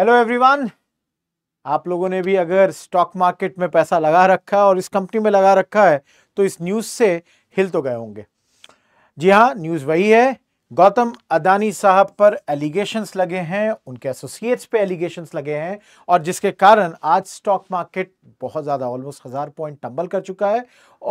Hello everyone आप लोगों ने भी अगर स्टॉक मार्केट में पैसा लगा रखा है और इस कंपनी में लगा रखा है तो इस न्यूज़ से हिल तो गए होंगे जी हाँ न्यूज़ वही है गौतम अदानी साहब पर एलिगेशंस लगे हैं उनके एसोसिएट्स पे एलिगेशंस लगे हैं और जिसके कारण आज स्टॉक मार्केट बहुत ज़्यादा ऑलमोस्ट हज़ार पॉइंट टम्बल कर चुका है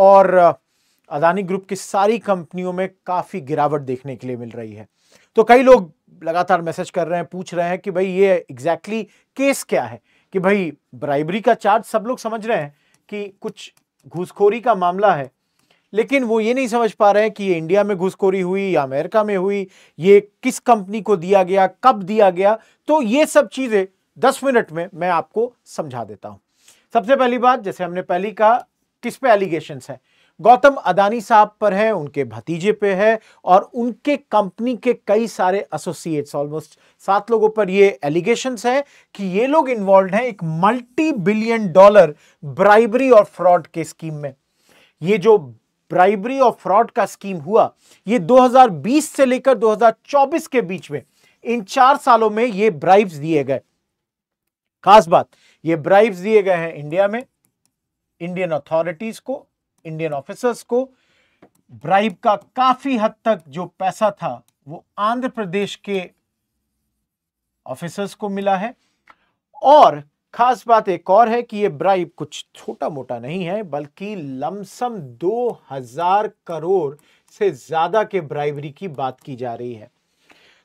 और अदानी ग्रुप की सारी कंपनियों में काफ़ी गिरावट देखने के लिए मिल रही है तो कई लोग लगातार मैसेज कर रहे हैं पूछ रहे हैं कि भाई ये एग्जैक्टली exactly केस क्या है कि भाई ब्राइबरी का चार्ज सब लोग समझ रहे हैं कि कुछ घूसखोरी का मामला है लेकिन वो ये नहीं समझ पा रहे हैं कि ये इंडिया में घुसखोरी हुई या अमेरिका में हुई ये किस कंपनी को दिया गया कब दिया गया तो ये सब चीज़ें दस मिनट में मैं आपको समझा देता हूं सबसे पहली बात जैसे हमने पहली कहा किस पे एलिगेशन है गौतम अदानी साहब पर है उनके भतीजे पे है और उनके कंपनी के कई सारे एसोसिएट्स ऑलमोस्ट सात लोगों पर ये एलिगेशंस है कि ये लोग इन्वॉल्व हैं एक मल्टी बिलियन डॉलर ब्राइबरी और फ्रॉड के स्कीम में ये जो ब्राइबरी और फ्रॉड का स्कीम हुआ ये 2020 से लेकर 2024 के बीच में इन चार सालों में ये ब्राइब्स दिए गए खास बात ये ब्राइब्स दिए गए हैं इंडिया में इंडियन अथॉरिटीज को इंडियन ऑफिसर्स को ब्राइब का काफी हद तक जो पैसा था वो आंध्र प्रदेश के ऑफिसर्स को मिला है और खास बात एक और है कि ये ब्राइब कुछ छोटा मोटा नहीं है बल्कि लमसम 2000 करोड़ से ज्यादा के ब्राइबरी की बात की जा रही है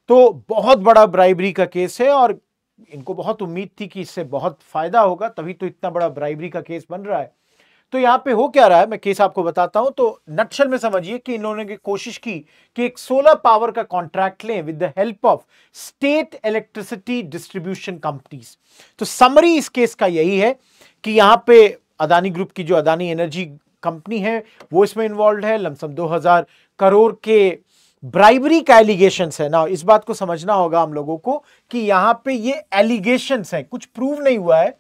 तो बहुत बड़ा ब्राइबरी का केस है और इनको बहुत उम्मीद थी कि इससे बहुत फायदा होगा तभी तो इतना बड़ा ब्राइबरी का केस बन रहा है तो यहाँ पे हो क्या रहा है मैं केस आपको बताता हूं तो नक्शल में समझिए कि इन्होंने की कोशिश की कि एक सोलर पावर का कॉन्ट्रैक्ट लें with the help of state electricity distribution companies तो समरी इस केस का यही है कि यहाँ पे अदानी ग्रुप की जो अदानी एनर्जी कंपनी है वो इसमें इन्वॉल्व है लमसम दो करोड़ के ब्राइबरी का एलिगेशन है ना इस बात को समझना होगा हम लोगों को कि यहाँ पे ये एलिगेशन है कुछ प्रूव नहीं हुआ है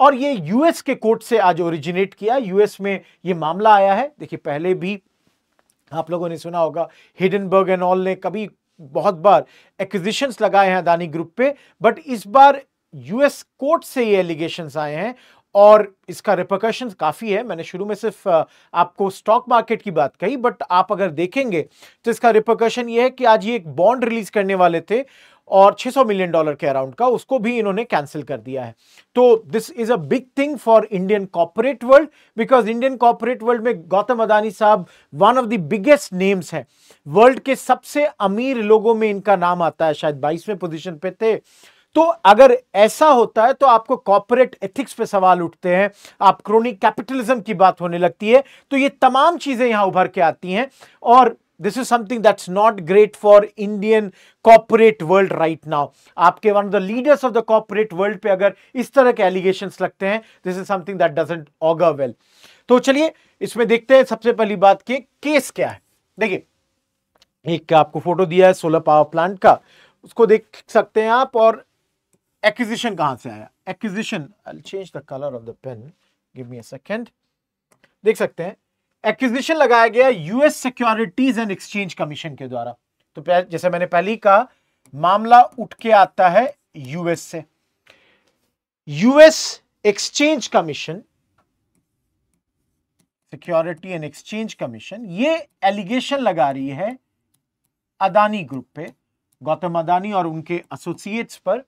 और ये यूएस के कोर्ट से आज ओरिजिनेट किया यूएस में ये मामला आया है देखिए पहले भी आप लोगों ने सुना होगा हिडनबर्ग एंड ऑल ने कभी बहुत बार एक्विजिशन लगाए हैं अदानी ग्रुप पे बट इस बार यूएस कोर्ट से ये एलिगेशन आए हैं और इसका रिपोकशन काफ़ी है मैंने शुरू में सिर्फ आपको स्टॉक मार्केट की बात कही बट आप अगर देखेंगे तो इसका रिपोकशन ये है कि आज ये एक बॉन्ड रिलीज करने वाले थे और 600 मिलियन डॉलर के अराउंड का उसको भी इन्होंने कैंसिल कर दिया है तो this is a big thing for Indian corporate world because Indian corporate world में गौतम अदानी साहब one of the biggest names है वर्ल्ड के सबसे अमीर लोगों में इनका नाम आता है शायद बाईसवें पोजिशन पे थे तो अगर ऐसा होता है तो आपको कॉपोरेट एथिक्स पे सवाल उठते हैं आप क्रोनिक कैपिटलिज्म की बात होने लगती है तो ये तमाम चीज़ें यहां उभर के आती हैं और this is something that's not great for Indian corporate world right now. आपके one of the leaders of the corporate world पे अगर इस तरह के allegations लगते हैं this is something that doesn't augur well. तो चलिए इसमें देखते हैं सबसे पहली बात कि केस क्या है देखिए एक आपको फोटो दिया है सोलर पावर प्लांट का उसको देख सकते हैं आप और एक्विजिशन कहाँ से आया acquisition I change the colour of the pen give me a second देख सकते हैं एक्विजिशन लगाया गया US securities and exchange commission के द्वारा तो जैसे मैंने पहले ही कहा मामला उठ के आता है यूएस से US exchange commission security and exchange commission ये एलिगेशन लगा रही है अदानी ग्रुप पे गौतम अदानी और उनके एसोसिएट्स पर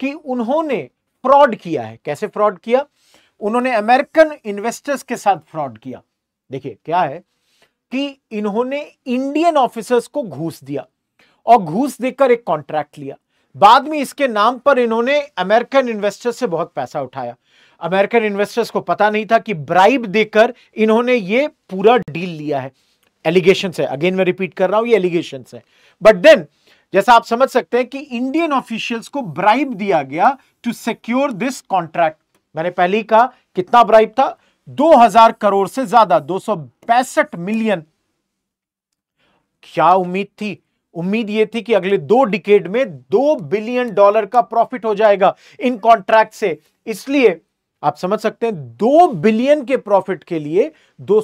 कि उन्होंने फ्रॉड किया है कैसे फ्रॉड किया उन्होंने अमेरिकन इन्वेस्टर्स के साथ फ्रॉड किया देखिए क्या है कि इन्होंने इंडियन ऑफिसर्स को घूस दिया और घूस देकर एक कॉन्ट्रैक्ट लिया बाद में इसके नाम पर इन्होंने अमेरिकन इन्वेस्टर्स से बहुत पैसा उठाया अमेरिकन इन्वेस्टर्स को पता नहीं था कि ब्राइब देकर इन्होंने ये पूरा डील लिया है एलिगेशन है अगेन मैं रिपीट कर रहा हूं ये एलिगेशन है बट देन जैसा आप समझ सकते हैं कि इंडियन ऑफिशियल्स को ब्राइब दिया गया टू सिक्योर दिस कॉन्ट्रैक्ट मैंने पहले ही कहा कितना ब्राइब था 2000 करोड़ से ज्यादा दो मिलियन क्या उम्मीद थी उम्मीद यह थी कि अगले दो डिकेड में दो बिलियन डॉलर का प्रॉफिट हो जाएगा इन कॉन्ट्रैक्ट से इसलिए आप समझ सकते हैं दो बिलियन के प्रॉफिट के लिए दो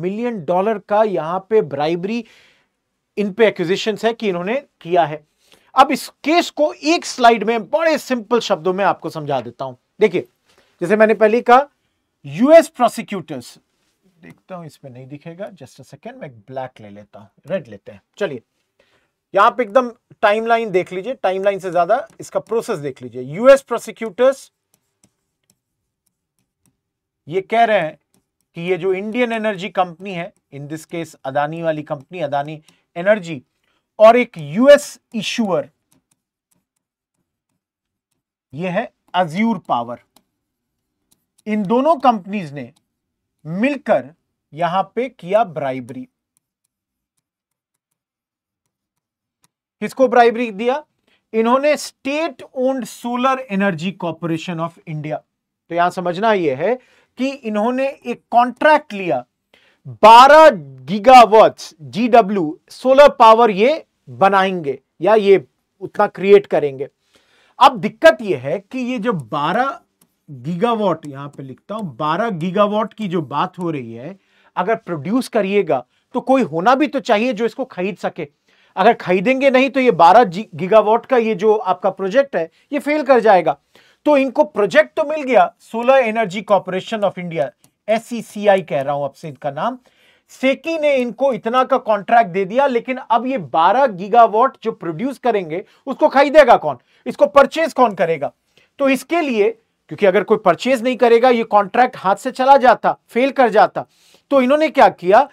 मिलियन डॉलर का यहां पे ब्राइबरी इन पे एक्विजिशन है कि इन्होंने किया है अब इस केस को एक स्लाइड में बड़े सिंपल शब्दों में आपको समझा देता हूं देखिए जैसे मैंने पहले कहा यूएस प्रोसिक्यूटर्स देखता हूं इसमें नहीं दिखेगा जस्ट अ सेकेंड मैं ब्लैक ले लेता हूं रेड लेते हैं चलिए यहां पर एकदम टाइमलाइन देख लीजिए टाइमलाइन से ज्यादा इसका प्रोसेस देख लीजिए यूएस प्रोसिक्यूटर्स ये कह रहे हैं कि ये जो इंडियन एनर्जी कंपनी है इन दिस केस अदानी वाली कंपनी अदानी एनर्जी और एक यूएस इशूअर ये है अज्यूर पावर इन दोनों कंपनीज ने मिलकर यहां पे किया ब्राइबरी किसको ब्राइबरी दिया इन्होंने state owned solar energy corporation of India तो यहां समझना यह है कि इन्होंने एक कॉन्ट्रैक्ट लिया 12 गीगावाट्स जीडब्ल्यू सोलर पावर ये बनाएंगे या ये उतना क्रिएट करेंगे अब दिक्कत यह है कि ये जो गीगावाट यहां पे लिखता हूं बारह गीगावाट की जो बात हो रही है अगर प्रोड्यूस करिएगा तो कोई होना भी तो चाहिए जो इसको खरीद सके अगर खरीदेंगे नहीं तो ये बारह गीगावाट का ये जो आपका प्रोजेक्ट है ये फेल कर जाएगा तो इनको प्रोजेक्ट तो मिल गया solar energy corporation of India S कह रहा हूं आपसे इनका नाम सेकी ने इनको इतना का कॉन्ट्रैक्ट दे दिया लेकिन अब ये 12 गीगावाट जो प्रोड्यूस करेंगे उसको खरीदेगा कौन इसको परचेज कौन करेगा तो इसके लिए क्योंकि अगर कोई परचेज नहीं करेगा ये कॉन्ट्रैक्ट हाथ से चला जाता फेल कर जाता तो इन्होंने क्या किया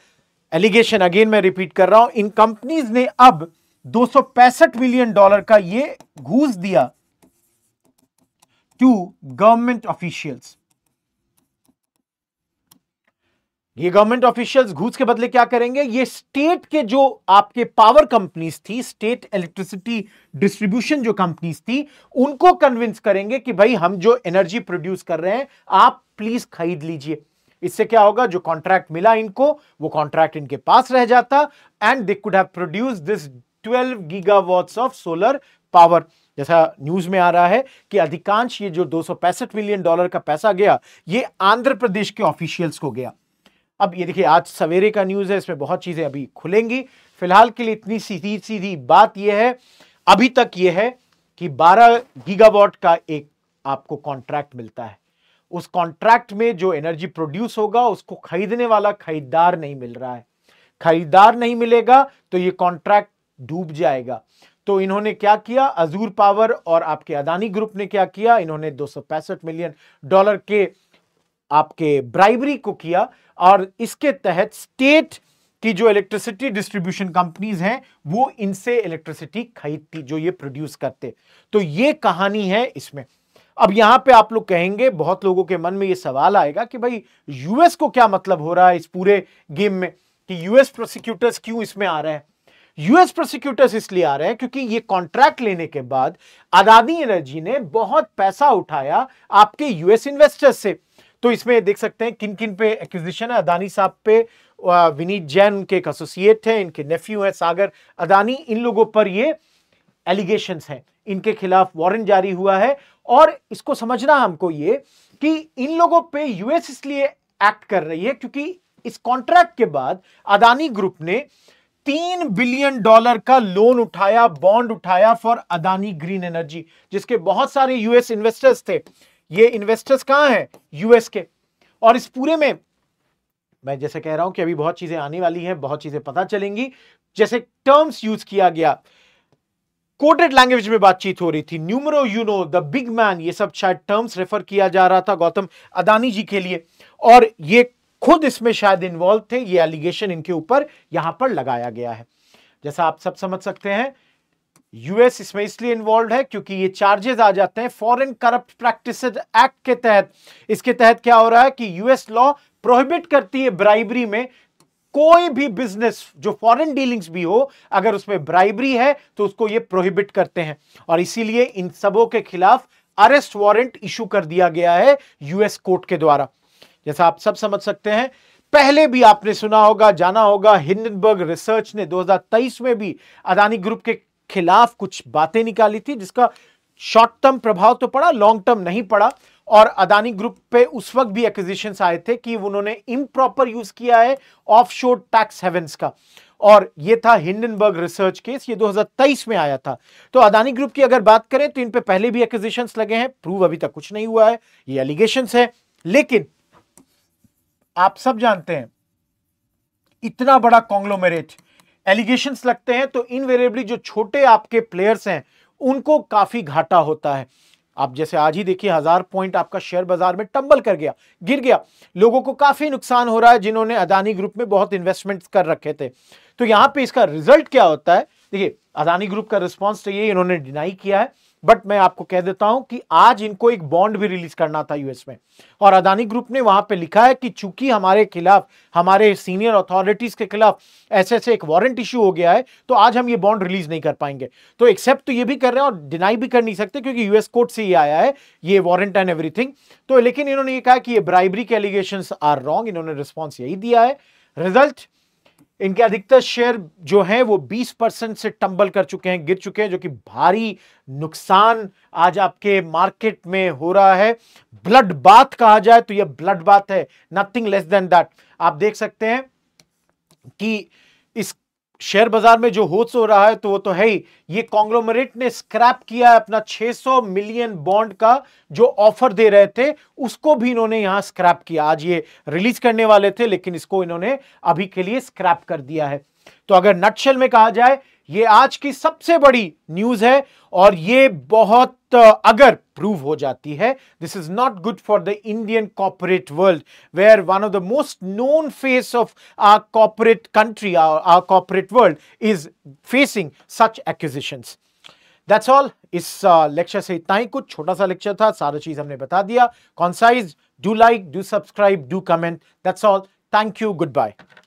एलिगेशन अगेन मैं रिपीट कर रहा हूं इन कंपनीज ने अब दो मिलियन डॉलर का ये घूस दिया टू गवर्नमेंट ऑफिशियल्स ये गवर्नमेंट ऑफिशियल्स घूस के बदले क्या करेंगे ये स्टेट के जो आपके पावर कंपनीज थी स्टेट इलेक्ट्रिसिटी डिस्ट्रीब्यूशन जो कंपनीज थी उनको कन्विंस करेंगे कि भाई हम जो एनर्जी प्रोड्यूस कर रहे हैं आप प्लीज खरीद लीजिए इससे क्या होगा जो कॉन्ट्रैक्ट मिला इनको वो कॉन्ट्रैक्ट इनके पास रह जाता and they could have produce this 12 gigawatts of solar power जैसा न्यूज में आ रहा है कि अधिकांश ये जो दो मिलियन डॉलर का पैसा गया ये आंध्र प्रदेश के ऑफिशियल्स को गया अब ये देखिए आज सवेरे का न्यूज़ है इसमें बहुत चीज़ें अभी खुलेंगी फिलहाल के लिए इतनी सीधी सीधी बात यह है अभी तक यह है कि 12 गीगावाट का एक आपको कॉन्ट्रैक्ट मिलता है उस कॉन्ट्रैक्ट में जो एनर्जी प्रोड्यूस होगा उसको खरीदने वाला खरीदार नहीं मिल रहा है खरीदार नहीं मिलेगा तो ये कॉन्ट्रैक्ट डूब जाएगा तो इन्होंने क्या किया अजूर पावर और आपके अदानी ग्रुप ने क्या किया इन्होंने दो मिलियन डॉलर के आपके ब्राइबरी को किया और इसके तहत स्टेट की जो इलेक्ट्रिसिटी डिस्ट्रीब्यूशन कंपनीज हैं वो इनसे इलेक्ट्रिसिटी खरीदती जो ये प्रोड्यूस करते तो ये कहानी है इसमें अब यहां पे आप लोग कहेंगे बहुत लोगों के मन में ये सवाल आएगा कि भाई यूएस को क्या मतलब हो रहा है इस पूरे गेम में कि यूएस प्रोसिक्यूटर्स क्यों इसमें आ रहे हैं यूएस प्रोसिक्यूटर्स इसलिए आ रहे हैं क्योंकि ये कॉन्ट्रैक्ट लेने के बाद आजादी एनर्जी ने बहुत पैसा उठाया आपके यूएस इन्वेस्टर्स से तो इसमें देख सकते हैं किन किन पे एक्विजिशन है अदानी साहब पे विनीत जैन उनके एक एसोसिएट है इनके नेफ्यू है सागर अदानी इन लोगों पर ये एलिगेशन है इनके खिलाफ वारंट जारी हुआ है और इसको समझना हमको ये कि इन लोगों पे यूएस इसलिए एक्ट कर रही है क्योंकि इस कॉन्ट्रैक्ट के बाद अदानी ग्रुप ने तीन बिलियन डॉलर का लोन उठाया बॉन्ड उठाया फॉर अदानी ग्रीन एनर्जी जिसके बहुत सारे यूएस इन्वेस्टर्स थे ये इन्वेस्टर्स कहां हैं यूएस के और इस पूरे में मैं जैसे कह रहा हूं कि अभी बहुत चीजें आने वाली हैं बहुत चीजें पता चलेंगी जैसे टर्म्स यूज किया गया कोटेड लैंग्वेज में बातचीत हो रही थी न्यूमरो नो द बिग मैन ये सब शायद टर्म्स रेफर किया जा रहा था गौतम अदानी जी के लिए और ये खुद इसमें शायद इन्वॉल्व थे ये एलिगेशन इनके ऊपर यहां पर लगाया गया है जैसा आप सब समझ सकते हैं यूएस इसमें इसलिए इन्वॉल्व है क्योंकि ये चार्जेस आ जाते हैं फॉरेन करप्ट प्रैक्टिस एक्ट के तहत इसके तहत क्या हो रहा है कि यूएस लॉ प्रोहिबिट करती है ब्राइबरी में कोई भी बिजनेस जो फॉरेन डीलिंग्स भी हो अगर उसमें ब्राइबरी है तो उसको ये प्रोहिबिट करते हैं और इसीलिए इन सबों के खिलाफ अरेस्ट वारंट इशू कर दिया गया है यूएस कोर्ट के द्वारा जैसा आप सब समझ सकते हैं पहले भी आपने सुना होगा जाना होगा हिंडनबर्ग रिसर्च ने 2023 में भी अदानी ग्रुप के खिलाफ कुछ बातें निकाली थी जिसका शॉर्ट टर्म प्रभाव तो पड़ा लॉन्ग टर्म नहीं पड़ा और अदानी ग्रुप पे उस वक्त भी एक्विजिशन आए थे कि उन्होंने इम्प्रॉपर यूज किया है ऑफशोर टैक्स हेवंस का और ये था हिंडनबर्ग रिसर्च केस ये 2023 में आया था तो अदानी ग्रुप की अगर बात करें तो इन पे पहले भी एक्विजिशन लगे हैं प्रूव अभी तक कुछ नहीं हुआ है ये एलिगेशन है लेकिन आप सब जानते हैं इतना बड़ा कॉन्ग्लोमेरेट एलिगेशन लगते हैं तो इनवेरेबली जो छोटे आपके प्लेयर्स हैं उनको काफ़ी घाटा होता है आप जैसे आज ही देखिए हज़ार पॉइंट आपका शेयर बाजार में टंबल कर गया गिर गया लोगों को काफ़ी नुकसान हो रहा है जिन्होंने अदानी ग्रुप में बहुत इन्वेस्टमेंट्स कर रखे थे तो यहां पे इसका रिजल्ट क्या होता है देखिए अदानी ग्रुप का रिस्पॉन्स तो ये इन्होंने डिनाई किया है बट मैं आपको कह देता हूं कि आज इनको एक बॉन्ड भी रिलीज करना था यूएस में और अदानी ग्रुप ने वहां पे लिखा है कि चूंकि हमारे खिलाफ हमारे सीनियर अथॉरिटीज के खिलाफ ऐसे ऐसे एक वारंट इश्यू हो गया है तो आज हम ये बॉन्ड रिलीज नहीं कर पाएंगे तो एक्सेप्ट तो ये भी कर रहे हैं और डिनाई भी कर नहीं सकते क्योंकि यूएस कोर्ट से ही आया है ये वारंट एंड एवरीथिंग तो लेकिन इन्होंने ये कहा कि ये ब्राइबरी के एलिगेशन आर रॉन्ग इन्होंने रिस्पॉन्स यही दिया है रिजल्ट इनके अधिकतर शेयर जो हैं वो 20 परसेंट से टंबल कर चुके हैं गिर चुके हैं जो कि भारी नुकसान आज आपके मार्केट में हो रहा है ब्लड बात कहा जाए तो ये ब्लड बात है नथिंग लेस देन दैट आप देख सकते हैं कि इस शेयर बाजार में जो होच हो रहा है तो वो तो है ही ये कॉन्ग्लोमरेट ने स्क्रैप किया है अपना 600 मिलियन बॉन्ड का जो ऑफर दे रहे थे उसको भी इन्होंने यहां स्क्रैप किया आज ये रिलीज करने वाले थे लेकिन इसको इन्होंने अभी के लिए स्क्रैप कर दिया है तो अगर नटशेल में कहा जाए ये आज की सबसे बड़ी न्यूज है और ये बहुत अगर प्रूव हो जाती है this is not good for the Indian corporate world where one of the most known face of our corporate country our corporate world is facing such acquisition that's all इस lecture से इतना ही कुछ छोटा सा lecture था सारा चीज हमने बता दिया concise do like do subscribe do comment that's all thank you good bye